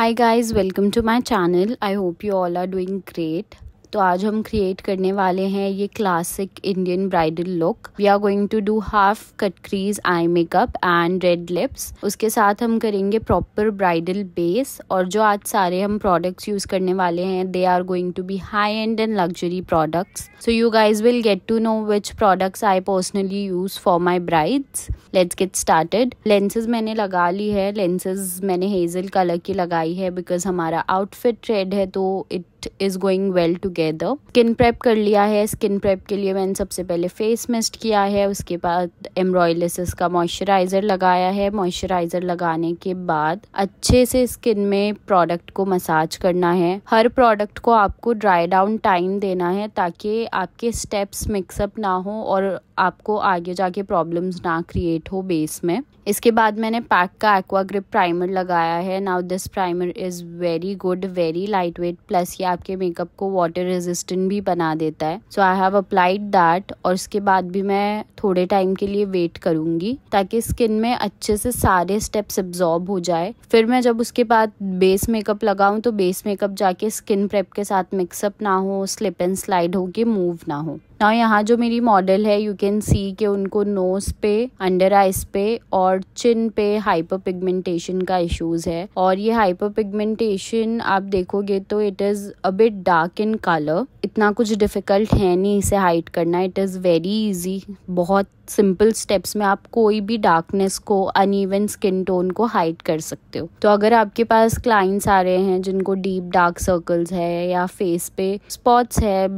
hi guys welcome to my channel i hope you all are doing great तो आज हम create करने वाले हैं ये classic Indian bridal look we are going to do half cut crease eye makeup and red lips उसके साथ हम करेंगे प्रॉपर ब्राइडल बेस और जो आज सारे हम प्रोडक्ट्स यूज करने वाले हैं they are going to be high end end luxury products so you guys will get to know which products I personally use for my brides let's get started lenses मैंने लगा ली है lenses मैंने hazel colour की लगाई है because हमारा outfit red है तो it product is going well together skin prep कर लिया है स्किन प्रेप के लिए मैंने सबसे पहले फेस मिस्ट किया है उसके बाद एम्ब्रॉयलिसिस का मॉइस्चराइज़र लगाया है मॉइस्चराइज़र लगाने के बाद अच्छे से स्किन में प्रोडक्ट को मसाज करना है हर प्रोडक्ट को आपको ड्राई डाउन टाइम देना है ताकि आपके स्टेप्स मिक्सअप ना हो और आपको आगे जाके प्रॉब्लम्स ना क्रिएट हो बेस में इसके बाद मैंने पैक का एक्वा ग्रिप प्राइमर लगाया है now this primer is very good very light weight plus ये आपके मेकअप को वाटर रेजिस्टेंट भी बना देता है so I have applied that और इसके बाद भी मैं थोड़े टाइम के लिए वेट करूंगी ताकि स्किन में अच्छे से सारे स्टेप्स एब्जॉर्ब हो जाए फिर मैं जब उसके बाद बेस मेकअप लगाऊं तो बेस मेकअप जाके स्किन प्रेप के साथ मिक्सअप ना हो स्लिप एंड स्लाइड हो के मूव ना हो ना यहाँ जो मेरी मॉडल है यू कैन सी कि उनको नोज पे अंडर आइस पे और चिन पे हाइपर पिगमेंटेशन का इश्यूज है और ये हाइपर पिगमेंटेशन आप देखोगे तो it is a bit dark in colour इतना कुछ डिफिकल्ट है नहीं इसे हाइट करना इट इज़ वेरी इजी बहुत सिंपल स्टेप्स में आप कोई भी डार्कनेस को अनइवन स्किन टोन को हाइड कर सकते हो तो अगर आपके पास क्लाइंट्स आ रहे हैं जिनको डीप डार्क सर्कल्स है या फेस पे स्पॉट्स है आ,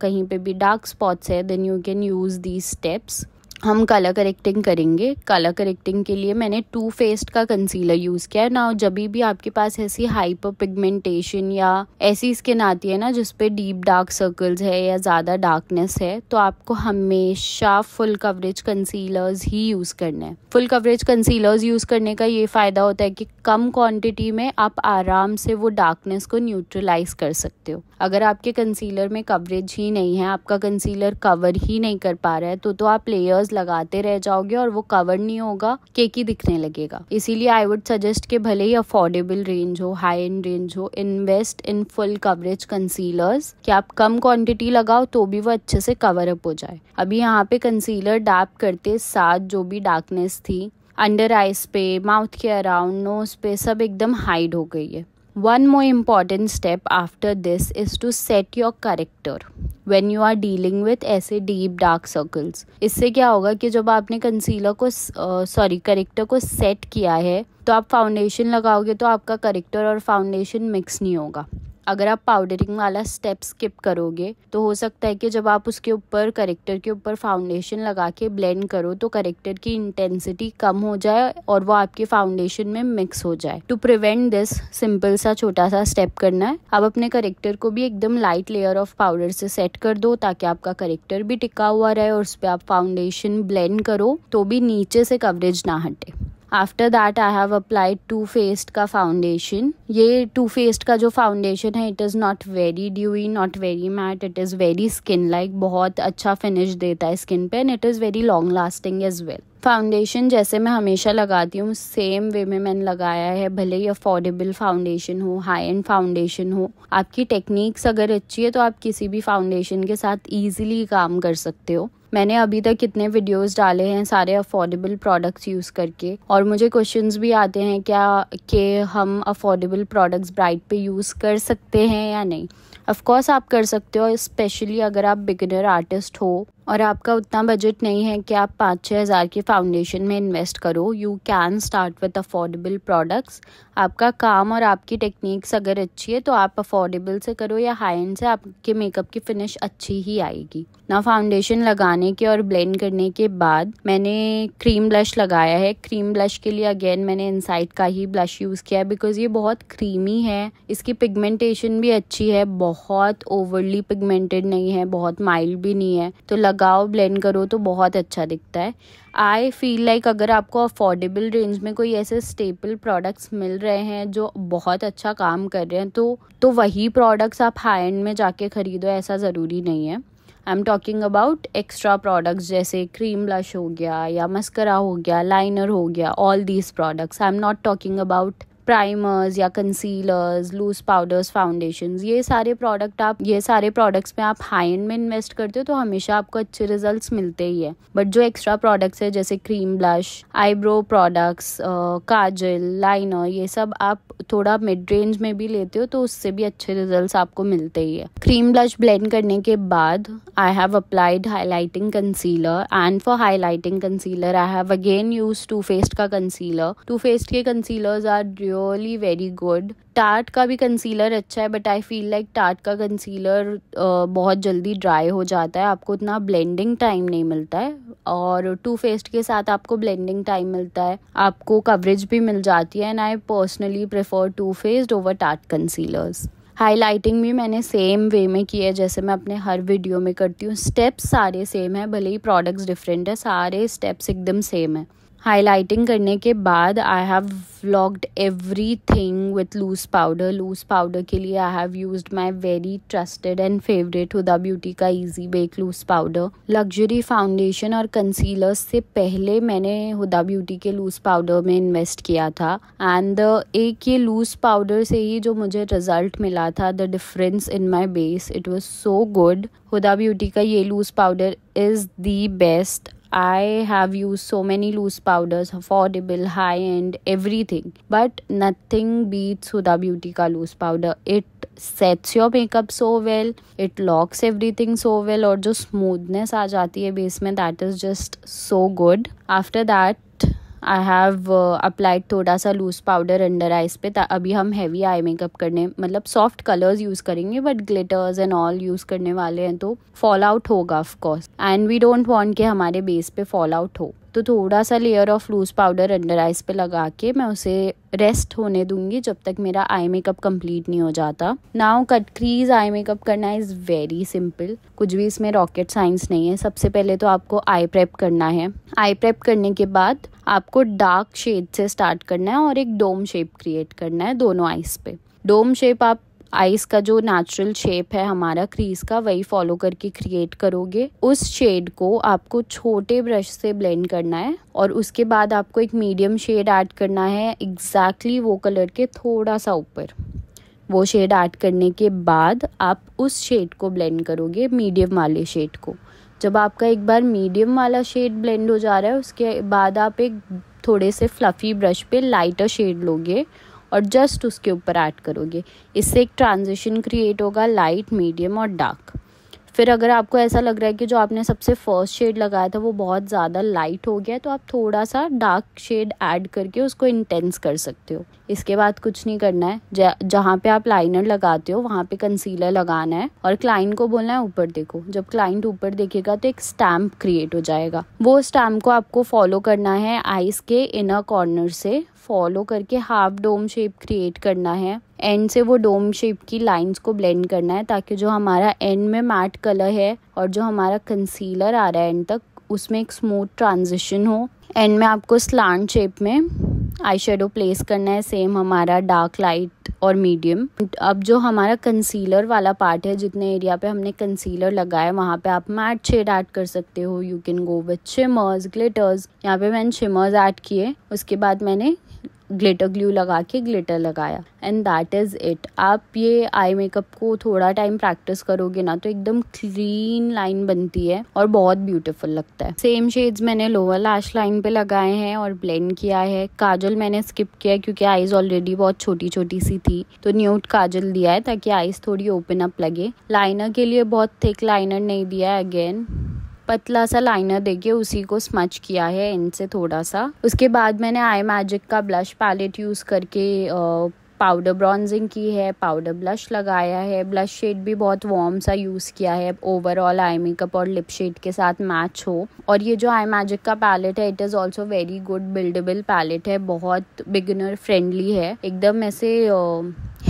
कहीं पे भी dark spot then you can use these steps हम कलर करेक्टिंग करेंगे कलर करेक्टिंग के लिए मैंने टू फेस्ड का कंसीलर यूज़ किया है ना जब भी आपके पास ऐसी हाइपर पिगमेंटेशन या ऐसी स्किन आती है ना जिसपे डीप डार्क सर्कल्स है या ज़्यादा डार्कनेस है तो आपको हमेशा फुल कवरेज कंसीलर्स ही यूज़ करना है फुल कवरेज कंसीलर्स यूज़ करने का ये फ़ायदा होता है कि कम क्वान्टिटी में आप आराम से वो डार्कनेस को न्यूट्रलाइज कर सकते हो अगर आपके कंसीलर में कवरेज ही नहीं है आपका कंसीलर कवर ही नहीं कर पा रहा है तो, तो आप लेयर्स आवाज लगाते रह जाओगे और वो कवर नहीं होगा केक ही दिखने लगेगा इसीलिए आई वुड सजेस्ट कि भले ही अफोर्डेबल रेंज हो हाई एंड रेंज हो invest in full coverage concealers कि आप कम क्वांटिटी लगाओ तो भी वो अच्छे से कवर अप हो जाए अभी यहाँ पे कंसीलर डैप करते साथ जो भी डार्कनेस थी अंडर आइज पे माउथ के अराउंड नोज पे सब एकदम हाइड हो गई है one more important step after this is to set your corrector when you are dealing with ऐसे डीप डार्क सर्कल्स इससे क्या होगा कि जब आपने कंसीलर को सॉरी करेक्टर को सेट किया है तो आप फाउंडेशन लगाओगे तो आपका करेक्टर और फाउंडेशन मिक्स नहीं होगा अगर आप पाउडरिंग वाला स्टेप स्किप करोगे तो हो सकता है कि जब आप उसके ऊपर करेक्टर के ऊपर फाउंडेशन लगा के ब्लेंड करो तो करेक्टर की इंटेंसिटी कम हो जाए और वो आपके फाउंडेशन में मिक्स हो जाए टू प्रिवेंट दिस सिंपल सा छोटा सा स्टेप करना है आप अपने करेक्टर को भी एकदम लाइट लेयर ऑफ पाउडर से सेट कर दो ताकि आपका करेक्टर भी टिका हुआ रहे और उस पर आप फाउंडेशन ब्लेंड करो तो भी नीचे से कवरेज ना हटे after that I have applied Too Faced का फाउंडेशन ये टू फेस्ड का जो फाउंडेशन है it is not very dewy not very matte it is very skin like बहुत अच्छा फिनिश देता है स्किन पे and it is very long lasting as well foundation जैसे मैं हमेशा लगाती हूँ सेम वे में मैंने लगाया है भले ही अफोर्डेबल फाउंडेशन हो हाई एंड फाउंडेशन हो आपकी टेक्निक्स अगर अच्छी है तो आप किसी भी फाउंडेशन के साथ ईजिली काम कर सकते हो मैंने अभी तक कितने वीडियोस डाले हैं सारे अफोर्डेबल प्रोडक्ट्स यूज़ करके और मुझे क्वेश्चंस भी आते हैं क्या कि हम अफोर्डेबल प्रोडक्ट्स ब्राइट पे यूज़ कर सकते हैं या नहीं ऑफ़ कोर्स आप कर सकते हो स्पेशली अगर आप बिगिनर आर्टिस्ट हो और आपका उतना बजट नहीं है कि आप पाँच छः हज़ार के फाउंडेशन में इन्वेस्ट करो you can start with affordable products आपका काम और आपकी टेक्निक्स अगर अच्छी है तो आप अफोर्डेबल से करो या हाई एंड से आपके मेकअप की फिनिश अच्छी ही आएगी ना फाउंडेशन लगाने के और ब्लेंड करने के बाद मैंने क्रीम ब्लश लगाया है क्रीम ब्लश के लिए अगेन मैंने इनसाइड का ही ब्लश यूज़ किया है बिकॉज़ ये बहुत क्रीमी है इसकी पिगमेंटेशन भी अच्छी है बहुत ओवरली पिगमेंटेड नहीं है बहुत माइल्ड भी नहीं है तो लग लगाओ ब्लेंड करो तो बहुत अच्छा दिखता है आई फील लाइक अगर आपको अफोर्डेबल रेंज में कोई ऐसे स्टेपल प्रोडक्ट्स मिल रहे हैं जो बहुत अच्छा काम कर रहे हैं तो तो वही प्रोडक्ट्स आप हाई एंड में जाके ख़रीदो ऐसा ज़रूरी नहीं है I am talking about extra products जैसे क्रीम ब्लश हो गया या मस्करा हो गया लाइनर हो गया all these products I am not talking about primers या कंसीलर्स लूज पाउडर्स फाउंडेशन ये सारे प्रोडक्ट आप ये सारे प्रोडक्ट्स में आप हाई एंड में इन्वेस्ट करते हो तो हमेशा आपको अच्छे रिजल्ट मिलते ही है बट जो एक्स्ट्रा प्रोडक्ट्स है जैसे cream blush eyebrow products kajal liner ये सब आप थोड़ा मिड रेंज में भी लेते हो तो उससे भी अच्छे रिजल्ट आपको मिलते ही है क्रीम ब्लश ब्लेंड करने के बाद I have applied highlighting concealer and for highlighting concealer I have again use Too Faced का कंसीलर टू फेस्ट के concealers are due really very good टाट का भी कंसीलर अच्छा है बट आई फील लाइक टाट का कंसीलर uh, बहुत जल्दी ड्राई हो जाता है आपको उतना ब्लेंडिंग टाइम नहीं मिलता है और टू फेस्ट के साथ आपको ब्लेंडिंग टाइम मिलता है आपको कवरेज भी मिल जाती है and I personally prefer Too Faced over टाट कंसीलर्स हाईलाइटिंग भी मैंने सेम वे में की है जैसे मैं अपने हर वीडियो में करती हूँ स्टेप्स सारे सेम है भले ही प्रोडक्ट्स डिफरेंट है सारे स्टेप्स एकदम सेम है हाईलाइटिंग करने के बाद I have locked everything with loose powder loose powder के लिए I have use my very trusted and favourite Huda Beauty का easy bake loose powder luxury foundation और कंसीलर्स से पहले मैंने हुदा ब्यूटी के लूज पाउडर में invest किया था एंड एक ये लूज पाउडर से ही जो मुझे रिजल्ट मिला था the difference in my base it was so good Huda Beauty का ये loose powder is the best I have used so many loose powders, affordable, high end, everything. But nothing beats Huda Beauty ka loose powder. It sets your makeup so well, it locks everything so well, or just smoothness aa jati hai base mein, that is just so good. After that, I have applied थोड़ा सा loose powder under eyes पे अभी हम heavy आई makeup करने मतलब soft colours use करेंगे but glitters and all use करने वाले हैं तो फॉल आउट होगा of course and we don't want कि हमारे बेस पे फॉल आउट हो तो थोड़ा सा layer of loose powder under eyes पे लगा के मैं उसे रेस्ट होने दूंगी जब तक मेरा आई मेकअप कंप्लीट नहीं हो जाता now cut crease eye makeup करना इज़ वेरी सिंपल कुछ भी इसमें रॉकेट साइंस नहीं है सबसे पहले तो आपको आई प्रेप करना है आई प्रेप करने के बाद आपको डार्क शेड से स्टार्ट करना है और एक डोम शेप क्रिएट करना है दोनों आइस पे डोम शेप आप आइस का जो नेचुरल शेप है हमारा क्रीज का वही फॉलो करके क्रिएट करोगे उस शेड को आपको छोटे ब्रश से ब्लेंड करना है और उसके बाद आपको एक मीडियम शेड ऐड करना है एग्जैक्टली exactly वो कलर के थोड़ा सा ऊपर वो शेड ऐड करने के बाद आप उस शेड को ब्लेंड करोगे मीडियम वाले शेड को जब आपका एक बार मीडियम वाला शेड ब्लेंड हो जा रहा है उसके बाद आप एक थोड़े से फ्लफ़ी ब्रश पे लाइटर शेड लोगे और जस्ट उसके ऊपर ऐड करोगे इससे एक ट्रांजिशन क्रिएट होगा लाइट मीडियम और डार्क फिर अगर आपको ऐसा लग रहा है कि जो आपने सबसे फर्स्ट शेड लगाया था वो बहुत ज़्यादा लाइट हो गया है तो आप थोड़ा सा डार्क शेड ऐड करके उसको इंटेंस कर सकते हो इसके बाद कुछ नहीं करना है जहाँ पे आप लाइनर लगाते हो वहाँ पे कंसीलर लगाना है और क्लाइंट को बोलना है ऊपर देखो जब क्लाइंट ऊपर देखेगा तो एक स्टैम्प क्रिएट हो जाएगा वो स्टैम्प को आपको फॉलो करना है आइस के इनर कॉर्नर से फॉलो करके हाफ डोम शेप क्रिएट करना है एंड से वो डोम शेप की लाइंस को ब्लेंड करना है ताकि जो हमारा एंड में मैट कलर है और जो हमारा कंसीलर आ रहा है एंड तक उसमें एक स्मूथ ट्रांजिशन हो एंड में आपको स्लांट शेप में आई शेडो प्लेस करना है सेम हमारा डार्क लाइट और मीडियम अब जो हमारा कंसीलर वाला पार्ट है जितने एरिया पे हमने कंसीलर लगाया है वहाँ पे आप मैट शेड ऐड कर सकते हो you can go with shimmers glitters यहाँ पे मैंने शिमर्स ऐड किए उसके बाद मैंने ग्लिटर ग्लू लगा के ग्लिटर लगाया एंड दैट इज़ इट आप ये आई मेकअप को थोड़ा टाइम प्रैक्टिस करोगे ना तो एकदम क्लीन लाइन बनती है और बहुत ब्यूटीफुल लगता है सेम शेड्स मैंने लोअर लैश लाइन पे लगाए हैं और ब्लेंड किया है काजल मैंने स्किप किया क्योंकि आईज ऑलरेडी बहुत छोटी छोटी सी थी तो न्यूट काजल दिया है ताकि आईज थोड़ी ओपन अप लगे लाइनर के लिए बहुत थिक लाइनर नहीं दिया है अगेन पतला सा लाइनर देके उसी को स्मच किया है इनसे थोड़ा सा उसके बाद मैंने आई मैजिक का ब्लश पैलेट यूज़ करके पाउडर ब्रॉन्जिंग की है पाउडर ब्लश लगाया है ब्लश शेड भी बहुत वार्म सा यूज़ किया है ओवरऑल आई मेकअप और लिप शेड के साथ मैच हो और ये जो आई मैजिक का पैलेट है it is also very good buildable palette है बहुत बिगिनर फ्रेंडली है एकदम ऐसे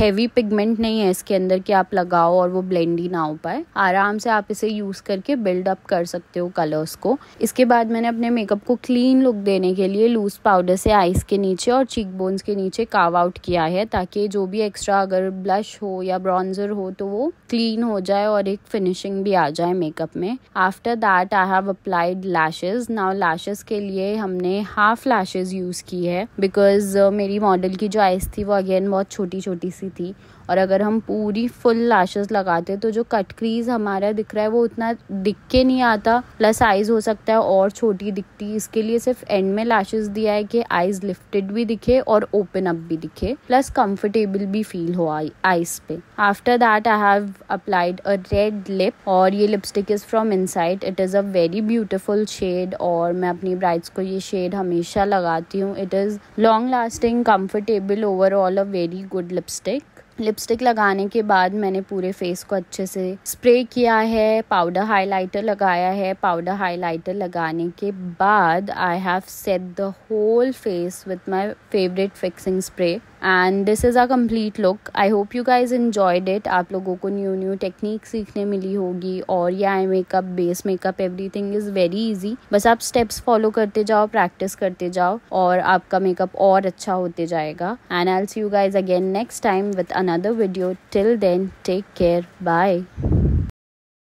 हैवी पिगमेंट नहीं है इसके अंदर कि आप लगाओ और वो ब्लेंड ही ना हो पाए आराम से आप इसे यूज़ करके बिल्ड अप कर सकते हो कलर्स को इसके बाद मैंने अपने मेकअप को क्लीन लुक देने के लिए लूज़ पाउडर से आइस के नीचे और चीक बोन्स के नीचे काव आउट किया है ताकि जो भी एक्स्ट्रा अगर ब्लश हो या ब्रॉन्जर हो तो वो क्लीन हो जाए और एक फिनिशिंग भी आ जाए मेकअप में after that I have applied lashes now lashes के लिए हमने हाफ लैशेज यूज़ की है बिकॉज uh, मेरी मॉडल की जो आइस थी वो अगेन बहुत छोटी छोटी सी ऐसी थी और अगर हम पूरी फुल लाशेस लगाते तो जो कट क्रीज हमारा दिख रहा है वो उतना दिख के नहीं आता प्लस आइज हो सकता है और छोटी दिखती इसके लिए सिर्फ एंड में लाशेस दिया है कि आइज लिफ्टेड भी दिखे और ओपन अप भी दिखे प्लस कंफर्टेबल भी फील हो आइज पे after that I have applied a red lip और ये lipstick is from inside it is a very beautiful shade और मैं अपनी ब्राइड्स को ये शेड हमेशा लगाती हूँ it is long lasting comfortable overall a very good lipstick lipstick लगाने के बाद मैंने पूरे फेस को अच्छे से स्प्रे किया है पाउडर हाइलाइटर लगाया है पाउडर हाइलाइटर लगाने के बाद I have set the whole face with my favourite fixing spray and this is a complete look I hope you guys enjoyed it आप लोगों को न्यू न्यू टेक्निक सीखने मिली होगी और या eye makeup base makeup everything is very easy बस आप steps follow करते जाओ प्रैक्टिस करते जाओ और आपका मेकअप और अच्छा होते जाएगा and I see you guys again next time with another video till then take care bye